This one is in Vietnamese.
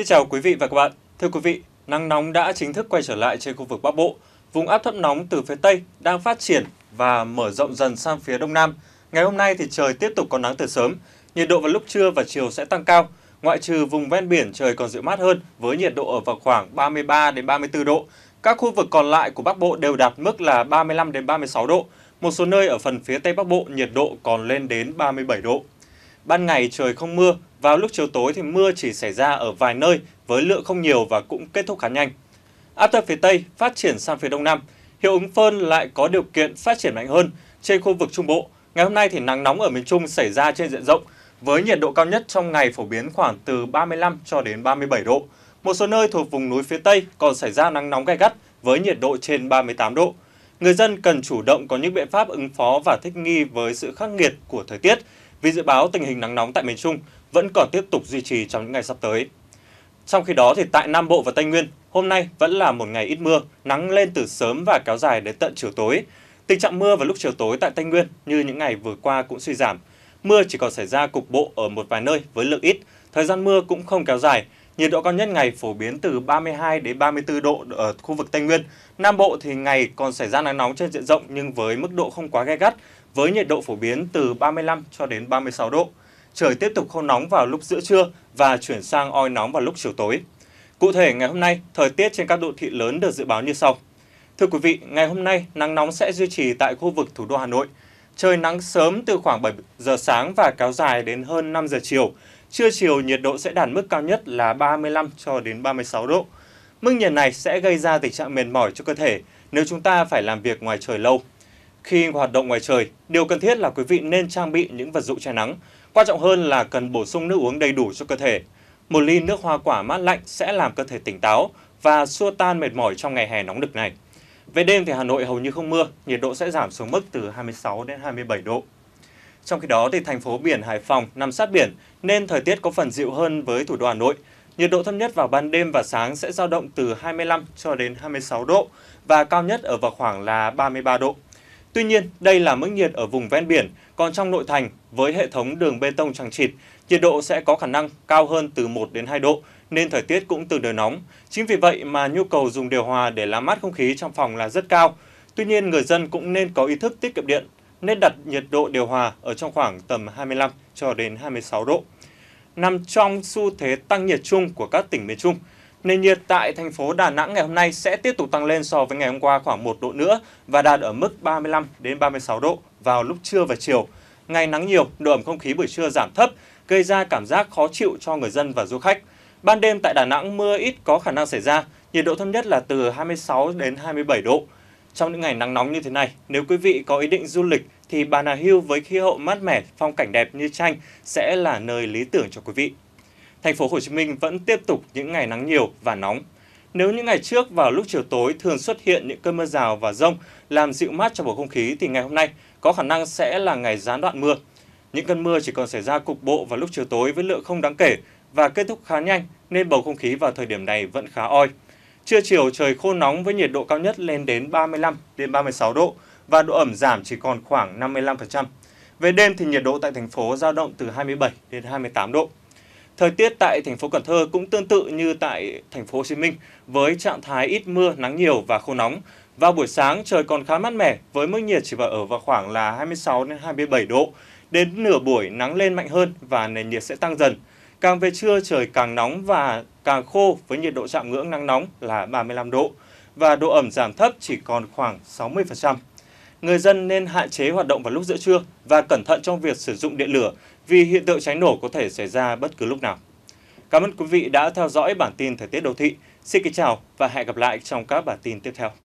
Xin chào quý vị và các bạn. Thưa quý vị, nắng nóng đã chính thức quay trở lại trên khu vực Bắc Bộ. Vùng áp thấp nóng từ phía Tây đang phát triển và mở rộng dần sang phía Đông Nam. Ngày hôm nay thì trời tiếp tục có nắng từ sớm, nhiệt độ vào lúc trưa và chiều sẽ tăng cao. Ngoại trừ vùng ven biển trời còn dịu mát hơn với nhiệt độ ở vào khoảng 33 đến 34 độ. Các khu vực còn lại của Bắc Bộ đều đạt mức là 35 đến 36 độ. Một số nơi ở phần phía Tây Bắc Bộ nhiệt độ còn lên đến 37 độ. Ban ngày trời không mưa, vào lúc chiều tối thì mưa chỉ xảy ra ở vài nơi với lượng không nhiều và cũng kết thúc khá nhanh. Áp thấp phía Tây phát triển sang phía Đông Nam, hiệu ứng phơn lại có điều kiện phát triển mạnh hơn trên khu vực Trung Bộ. Ngày hôm nay thì nắng nóng ở miền Trung xảy ra trên diện rộng với nhiệt độ cao nhất trong ngày phổ biến khoảng từ 35 cho đến 37 độ. Một số nơi thuộc vùng núi phía Tây còn xảy ra nắng nóng gai gắt với nhiệt độ trên 38 độ. Người dân cần chủ động có những biện pháp ứng phó và thích nghi với sự khắc nghiệt của thời tiết vì dự báo tình hình nắng nóng tại miền Trung vẫn còn tiếp tục duy trì trong những ngày sắp tới. Trong khi đó thì tại Nam Bộ và Tây Nguyên, hôm nay vẫn là một ngày ít mưa, nắng lên từ sớm và kéo dài đến tận chiều tối. Tình trạng mưa vào lúc chiều tối tại Tây Nguyên như những ngày vừa qua cũng suy giảm. Mưa chỉ còn xảy ra cục bộ ở một vài nơi với lượng ít, thời gian mưa cũng không kéo dài. Nhiệt độ cao nhất ngày phổ biến từ 32 đến 34 độ ở khu vực Tây Nguyên. Nam Bộ thì ngày còn xảy ra nắng nóng trên diện rộng nhưng với mức độ không quá gay gắt, với nhiệt độ phổ biến từ 35 cho đến 36 độ trời tiếp tục khô nóng vào lúc giữa trưa và chuyển sang oi nóng vào lúc chiều tối. Cụ thể, ngày hôm nay, thời tiết trên các đô thị lớn được dự báo như sau. Thưa quý vị, ngày hôm nay, nắng nóng sẽ duy trì tại khu vực thủ đô Hà Nội. Trời nắng sớm từ khoảng 7 giờ sáng và kéo dài đến hơn 5 giờ chiều. Trưa chiều, nhiệt độ sẽ đạt mức cao nhất là 35 cho đến 36 độ. Mức nhiệt này sẽ gây ra tình trạng mệt mỏi cho cơ thể nếu chúng ta phải làm việc ngoài trời lâu. Khi hoạt động ngoài trời, điều cần thiết là quý vị nên trang bị những vật dụng che nắng. Quan trọng hơn là cần bổ sung nước uống đầy đủ cho cơ thể. Một ly nước hoa quả mát lạnh sẽ làm cơ thể tỉnh táo và xua tan mệt mỏi trong ngày hè nóng đực này. Về đêm thì Hà Nội hầu như không mưa, nhiệt độ sẽ giảm xuống mức từ 26 đến 27 độ. Trong khi đó thì thành phố biển Hải Phòng nằm sát biển nên thời tiết có phần dịu hơn với thủ đô Hà Nội. Nhiệt độ thấp nhất vào ban đêm và sáng sẽ dao động từ 25 cho đến 26 độ và cao nhất ở vào khoảng là 33 độ. Tuy nhiên, đây là mức nhiệt ở vùng ven biển, còn trong nội thành với hệ thống đường bê tông chẳng chịt, nhiệt độ sẽ có khả năng cao hơn từ 1 đến 2 độ nên thời tiết cũng tương đối nóng. Chính vì vậy mà nhu cầu dùng điều hòa để làm mát không khí trong phòng là rất cao. Tuy nhiên, người dân cũng nên có ý thức tiết kiệm điện nên đặt nhiệt độ điều hòa ở trong khoảng tầm 25 cho đến 26 độ. Nằm trong xu thế tăng nhiệt chung của các tỉnh miền Trung, Nền nhiệt tại thành phố Đà Nẵng ngày hôm nay sẽ tiếp tục tăng lên so với ngày hôm qua khoảng 1 độ nữa và đạt ở mức 35 đến 36 độ vào lúc trưa và chiều. Ngày nắng nhiều, độ ẩm không khí buổi trưa giảm thấp, gây ra cảm giác khó chịu cho người dân và du khách. Ban đêm tại Đà Nẵng mưa ít có khả năng xảy ra, nhiệt độ thấp nhất là từ 26 đến 27 độ. Trong những ngày nắng nóng như thế này, nếu quý vị có ý định du lịch thì Bà Nà Hills với khí hậu mát mẻ, phong cảnh đẹp như tranh sẽ là nơi lý tưởng cho quý vị. Thành phố Hồ Chí Minh vẫn tiếp tục những ngày nắng nhiều và nóng. Nếu những ngày trước vào lúc chiều tối thường xuất hiện những cơn mưa rào và rông làm dịu mát cho bầu không khí thì ngày hôm nay có khả năng sẽ là ngày gián đoạn mưa. Những cơn mưa chỉ còn xảy ra cục bộ vào lúc chiều tối với lượng không đáng kể và kết thúc khá nhanh nên bầu không khí vào thời điểm này vẫn khá oi. Trưa chiều trời khô nóng với nhiệt độ cao nhất lên đến 35 đến 36 độ và độ ẩm giảm chỉ còn khoảng 55%. Về đêm thì nhiệt độ tại thành phố dao động từ 27 đến 28 độ. Thời tiết tại thành phố Cần Thơ cũng tương tự như tại thành phố Hồ Chí Minh với trạng thái ít mưa, nắng nhiều và khô nóng. Vào buổi sáng trời còn khá mát mẻ với mức nhiệt chỉ vào ở vào khoảng là 26 đến 27 độ. Đến nửa buổi nắng lên mạnh hơn và nền nhiệt sẽ tăng dần. Càng về trưa trời càng nóng và càng khô với nhiệt độ chạm ngưỡng nắng nóng là 35 độ và độ ẩm giảm thấp chỉ còn khoảng 60% người dân nên hạn chế hoạt động vào lúc giữa trưa và cẩn thận trong việc sử dụng điện lửa vì hiện tượng cháy nổ có thể xảy ra bất cứ lúc nào. Cảm ơn quý vị đã theo dõi bản tin thời tiết đô thị. Xin kính chào và hẹn gặp lại trong các bản tin tiếp theo.